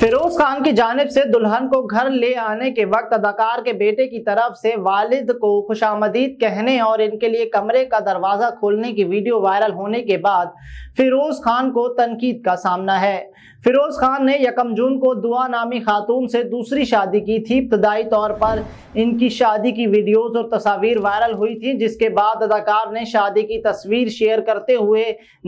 फिरोज खान की जानब से दुल्हन को घर ले आने के वक्त अदाकार के बेटे की तरफ से वालिद को खुशामदीद कहने और इनके लिए कमरे का दरवाज़ा खोलने की वीडियो वायरल होने के बाद फिरोज खान को तनकीद का सामना है फिरोज खान ने यकम जून को दुआ नामी खातून से दूसरी शादी की थी इब्तदाई तौर पर इनकी शादी की वीडियोज और तस्वीर वायरल हुई थी जिसके बाद अदाकार ने शादी की तस्वीर शेयर करते हुए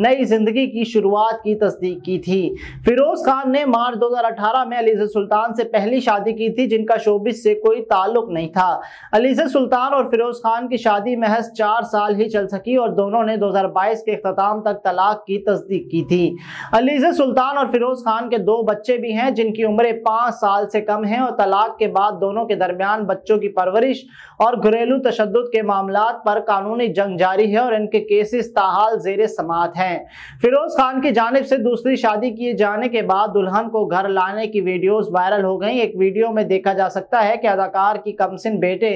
नई जिंदगी की शुरुआत की तस्दीक की थी फिरोज खान ने मार्च दो 1918 में अलीजर सुल्तान से पहली शादी की थी जिनका शोबिस से कोई ताल्लुक नहीं था अलीजर सुल्तान और फिरोज खान की शादी महज चार साल ही चल सकी और दोनों ने 2022 के अख्ताम तक तलाक की तस्दीक की थी अलीजर सुल्तान और फिरोज खान के दो बच्चे भी हैं जिनकी उम्र पाँच साल से कम है और तलाक के बाद दोनों के दरमियान बच्चों की परवरिश और घरेलू तशद के मामला पर कानूनी जंग जारी है और इनके केसेस ताहाल जेर समात हैं फिरोज खान की जानब से दूसरी शादी किए जाने के बाद दुल्हन को घर लाने गाने की वीडियोस वायरल हो गई एक वीडियो में देखा जा सकता है कि अदाकार की कमसिन बेटे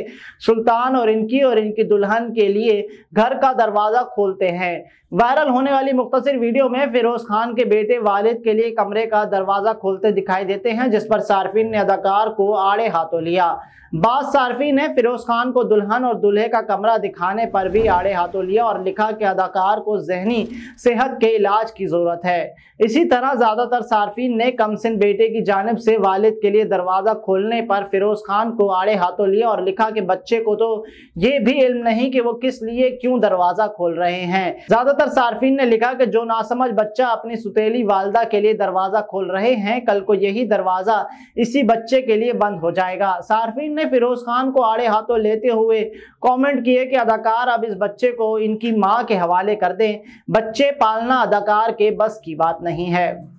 सुल्तान और इनकी और इनकी दुल्हन के लिए घर का दरवाज़ा खोलते हैं वायरल होने वाली मुख्तर वीडियो में फिरोज खान के बेटे वालिद के लिए कमरे का दरवाज़ा खोलते दिखाई देते हैं जिस पर सार्फिन ने अदाकार को आड़े हाथों लिया बाद सार्फिन ने फिरोज खान को दुल्हन और दुल्हे का कमरा दिखाने पर भी आड़े हाथों लिया और लिखा कि अदाकार को जहनी सेहत के इलाज की ज़रूरत है इसी तरह ज़्यादातर सार्फिन ने कमसिन बेटे बच्चे की जानब से वालिद के लिए दरवाज़ा खोलने पर फिरोज़ खान को आड़े हाथों लिया और लिखा कि बच्चे को तो ये भी इल्म नहीं कि वो किस लिए क्यों दरवाज़ा खोल रहे हैं ज़्यादातर सार्फिन ने लिखा कि जो नासमझ बच्चा अपनी सुतीली वालदा के लिए दरवाज़ा खोल रहे हैं कल को यही दरवाज़ा इसी बच्चे के लिए बंद हो जाएगा सार्फिन ने फिरोज़ खान को आड़े हाथों लेते हुए कॉमेंट किए कि अदाकार अब इस बच्चे को इनकी माँ के हवाले कर दें बच्चे पालना अदाकार के बस की बात नहीं है